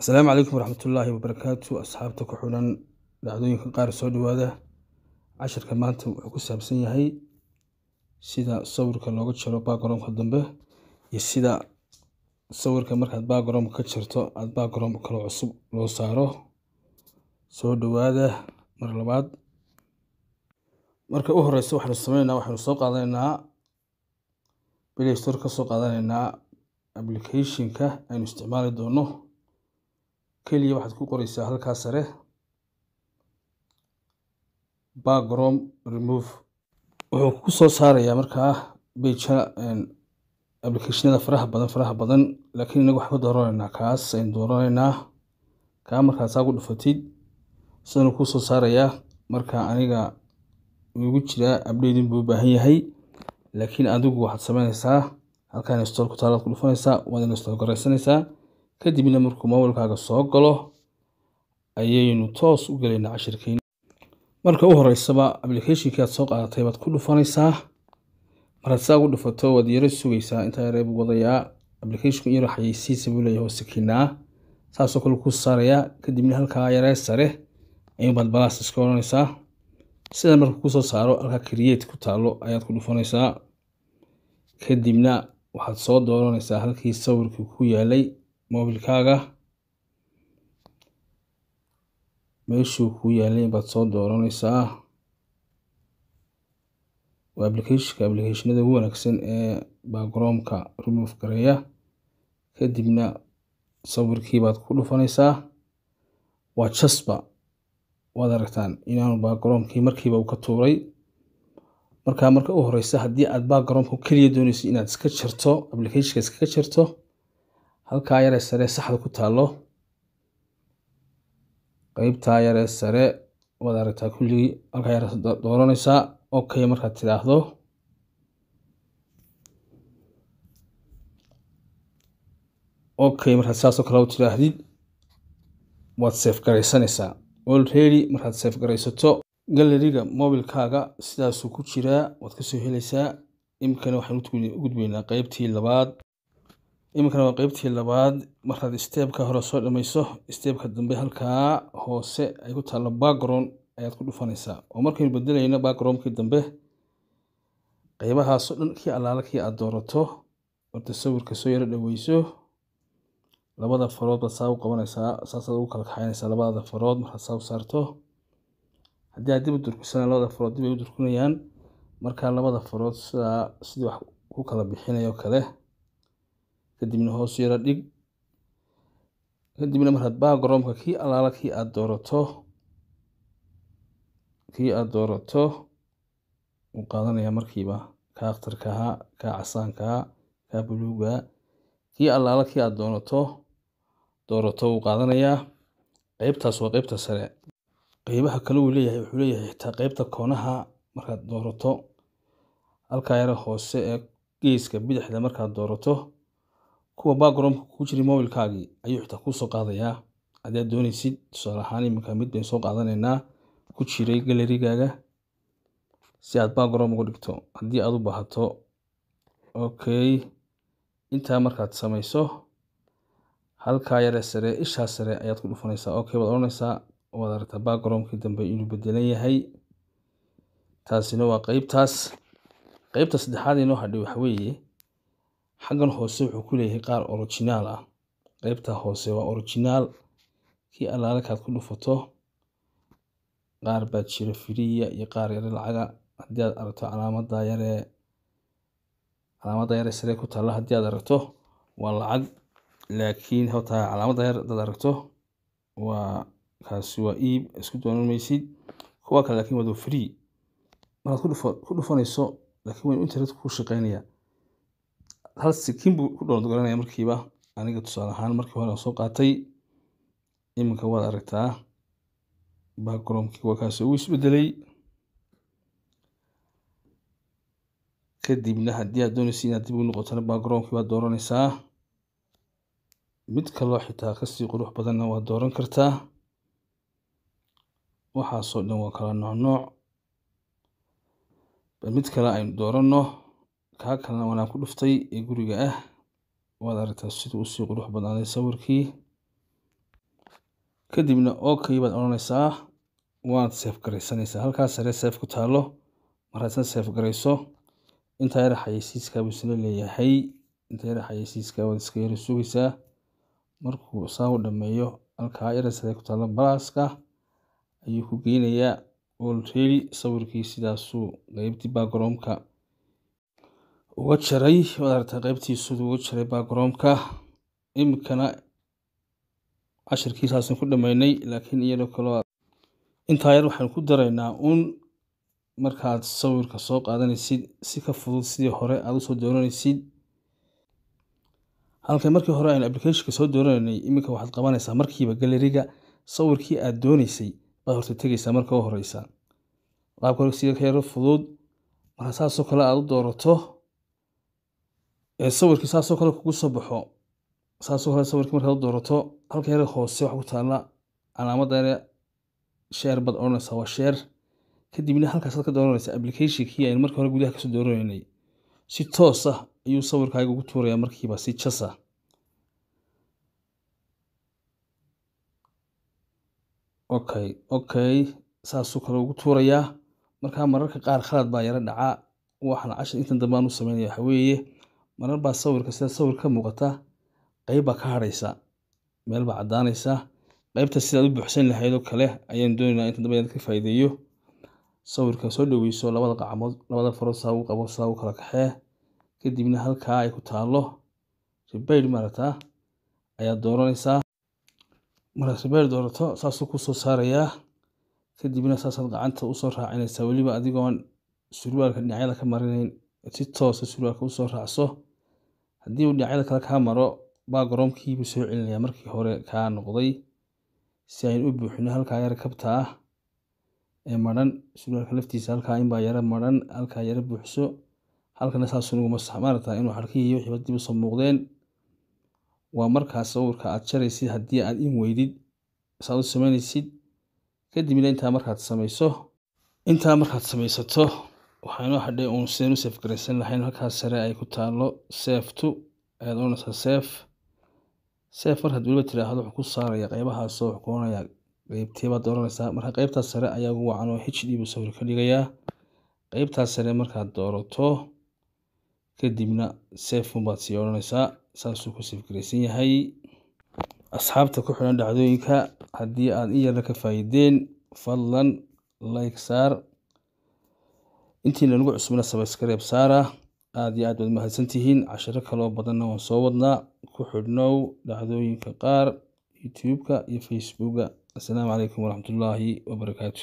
asalaamu calaykum waraxmatullaahi wabarakaatu asxaabta ku xulan dhacdooyinka qaar soo dhawaada casharka maanta wuxuu ku saabsan yahay sida sawirka looga jaro backgroundka dambe iyo sida sawirka markaad backgroundka ka jarto aada background kaloo cusub loo saaro soo dhawaada mar labaad marka u horeysa waxaanu sameynaa waxaanu soo qaadanaynaa playstore kasoo qaadanaynaa applicationka aynu isticmaali doono keliya waxaad ku qoreysaa halkaa sare background remove wuxuu ku soo saarayaa markaa bejka applicationada faraha badan faraha badan laakiin inagu waxaan ku dooraneynaa kaas aynu dooraneynaa kaa markaa saa ku dhufatid sidanu kuu soo saarayaa marka aniga igu jiraa abdheydin buu baahan yahay laakiin adigu waxaad sameyneysaa halkaan install ku taalaad ku dhufaneysaa waad install gareysaneysaa kadibna markuu mobilkaaga soo galo ayaynu toos u gelaynaa cashirkeeni marka u horeysaba applicationkii aad soo qaadatay baad ku dhufanaysaa maraad saa ugu dhufato waad yaro sugaysaa intaa yareebu wadayaa applicationku yaro xayeysiisa buu leeyahay sakinaa saasoo kale ku saarayaa kadibna halkaa yaree sare ayuunbaad balaas iska odhanaysaa sidan markuu kusoo saaro halkaa create ku taalo ayaad ku dhufanaysaa kadibna waxaad soo dooranaysaa halkii sawirkii ku yaalay mobilkaaga meshuu ku yaale baad soo dooranaysaa wa application-ada ugu wanaagsan ee backgroundka remove gareeya kadibna sawirkii baad ku dhufanaysaa waa jasba waad aragtaan inaanu backgroundkii markiiba uu ka tuuray marka marka u horeysa haddii aad backgroundka keliya dooneyso inaad iska jarto applicationka iskaga jarto halkaa yaree sare saxda ku taalo qeybtaa yaree sare waad aragtaa kulligii halkaa yare dooranaysaa okay markaad tidhaahdo okay markaad saasoo kale u tidhaahdid waad seefgaraysanaysaa garaysanaysaa already markaad seefgaraysato garaysato galeriga mobilkaaga sidaasuu ku jiraa waad kasoo helaysaa imikana waxaan u gudbeynaa qeybtii labaad iminkana waa qeybtii labaad markaad steebka hore soo dhamayso steebka dambe halkaa hoose ay ku taallo background ayaad ku dhufanaysaa oo markaynu bedelayno backgroundkii dambe qeybahaasoo dhan kii allaala kii aad doorato horta sawirka soo yaro dhaweyso labada farood baad saa u qabanaysaa saasaad ugu kala kaxaynaysaa labadada farood markaad saa u saarto haddii aad dib u durkusana labada farood dib ay u durkunayaan markaa labada farood sidaa sidii wax ku kala bixinayoo kale kadibna hoos yaro dhig kadibna markaad backgroundka kii alaala kii aad doorato kii aad doorato wuu qaadanaya markiiba kaa akhtarkaha kaa casaankaha kaa buluuga kii alaala kii aad doonato doorato wuu qaadanayaa qeybtaas waa qeybta sare qeybaha kale wuu leeyahay wuxuu leeyahay xitaa qeybta koonaha markaad doorato halkaa yara hoose ee geeska bidixda markaad doorato kuwa backgroundka kuu jiray mobilkaagii ayuu xitaa kuusoo qaadayaa haddaad dooneysid tusaale ahaan iminka mid bayn soo qaadanaynaa ku jiray galerigaaga si aad background uga dhigto haddii aad u baahato okay intaa markaad samayso halkaa yaree sare ishaa sare ayaad ku dhufanaysaa okay waad odhanaysaa waad aragtaa backgroundkii dambe inuu bedelan yahay taasina waa qeybtaas qeybta saddexaad inoo hadhay waxa xaggan hoose wuxuu kuleeyahay qaar originaal ah qeybta hoose waa originaal kii alaalakaad ku dhufato qaar baa jira firiya iyo qaar yare lacaga haddii aad aragto calaamadda yare calaamadda yare sare ku taalla haddii aad aragto waa lacag laakiin horta calaamadda yar haddaad aragto waa kaasi waa iib isku doonan kuwa kale laakiin waa doo free markaad ku dhufanayso laakiin waa internet ku shaqeynayaa hal sikiin buu ku dhooldagalanaya markiiba aniga tusaale ahaan markii hore aan soo qaatay iminka waad aragtaa backgroundkii wakaasi kaasi uu isbedelay kadibna haddii aad doonaysa inaad dib ugu noqotana backgroundkii waad dooranaysaa mid kaloo xitaa kasii qurux badanna waad dooran kartaa waxaasoo dhan waa kala nocnooc nooc mid kale aynu dooranno kaa kalena wanaa ku dhuftay ee guriga ah waad aragtaa siduu usii qurux badnaaday sawirkii kadibna okay baad odhanaysaa waad seef garaysanaysaa halkaa sare seef ku taalo markaasna seef garayso intaa yar xayeysiiska buu isla leeyahay intaa yar xayeysiiska waad iska yara sugaysaa markuu saa u dhameeyo halkaa yara sare ku taalo balaaska ayuu ku geynayaa olredy sawirkii sidaasuu qeybtii backgroundka uga jaray waad aragtaa qaybtiisuduu uga jaray bagroomka imikana cashirkiisaasan ku dhameynay laakiin iyadoo kale intaa yar waxaan ku daraynaa uun markaad sawirka soo qaadanaysid si ka fudud sidii hore aad usoo dooranaysid halka markii hore aynu applicationka soo dooranaynay iminka waxaad qabanaysaa markiiba galeriga sawirkii aad doonaysay baad horta tegaysaa marka u horeysa qaabka siga ka yaro fudud marka kale aad u doorato sawirka saasoo kale kugu soo baxo saasoo kale sawirka markaad doorato halka yar hoose waxa ku taala calaamada yare sheer baad odhanaysaa waa sheer kadibna halkaasaad ka dooranaysaa applicationkii aynu marka hore gudaha kasoo dooranaynay si toos ah ayuu sawirkaaga ugu tuurayaa markiiba si jasa ah. okay okay saasuu kale ugu tuurayaa markaa mararka qaar khalad baa yaro dhacaa waxaana cashar intan dambe aan u sameynaya Marar baa sawirka sida sawir ka muuqata qeyb baa ka hareysa meel baa cadaaneysa qeybta sidaad u buuxsan lahayd oo kale ayaan dooni inta dambe inaan ka faa'iideeyo sawirka soo dhaweyso labada gacmood labada farood saa u qabo saa u kala kaxee kadibna halkaa ay ku taalo ribayr maarataa ayaad dooraneysaa markaad ribayr doorato saasuu kusoo saarayaa kadibna saasaad gacanta usoo raacineysaa weliba adigoon surwaalka dhinacyada ka marinayn si toosa ah surwaalka usoo raacso Haddii uu dhinacyada kale kaa maro, baa garoomkiibu soo celinayaa markii hore kaa noqday si aynu u buuxino halkaa yara kabta ah ee madhan. Surwaalka laftiisa halkaa inbaa baa yara madhan, halkaa yara buuxso. Halkana saas un uguma inuu xarkihii iyo wixii dib usoo muuqdeen. Waa markaa sawirka aad jaraysid haddii aad in weydid saad u sameyneysid. Kadibna intaa markaad samayso intaa markaad samaysato waxaan u hadhay uun sideen u safe garaysan lahayn halkaas sare ay ku taalo safetu ayaad oranaysaa safe safe mar haddii weliba tiraahdo wuxuu ku saaraya qeybahaasoo wuxuu kuoranaya qeybtii baad dooranaysaa marka qeybtaas sare ayaa ugu wacan oo h d buu sawir ka dhigayaa qeybtaas sare markaad doorato kadibna safe baad sii oranaysaa saasuu ku safe garaysan yahay asxaabta ku xidhan dhacdooyinka haddii aad in yarna ka faa'ideen fadlan like saar intiina nagu cusubna sabayskareeb saara aad iyo aad baad mahadsantihiin casharo kaloo badanna waan soo wadnaa ku xidhnow dhacdooyinka qaar youtubeka iyo facebooka assalaamu calaykum waraxmatullaahi wabarakaatu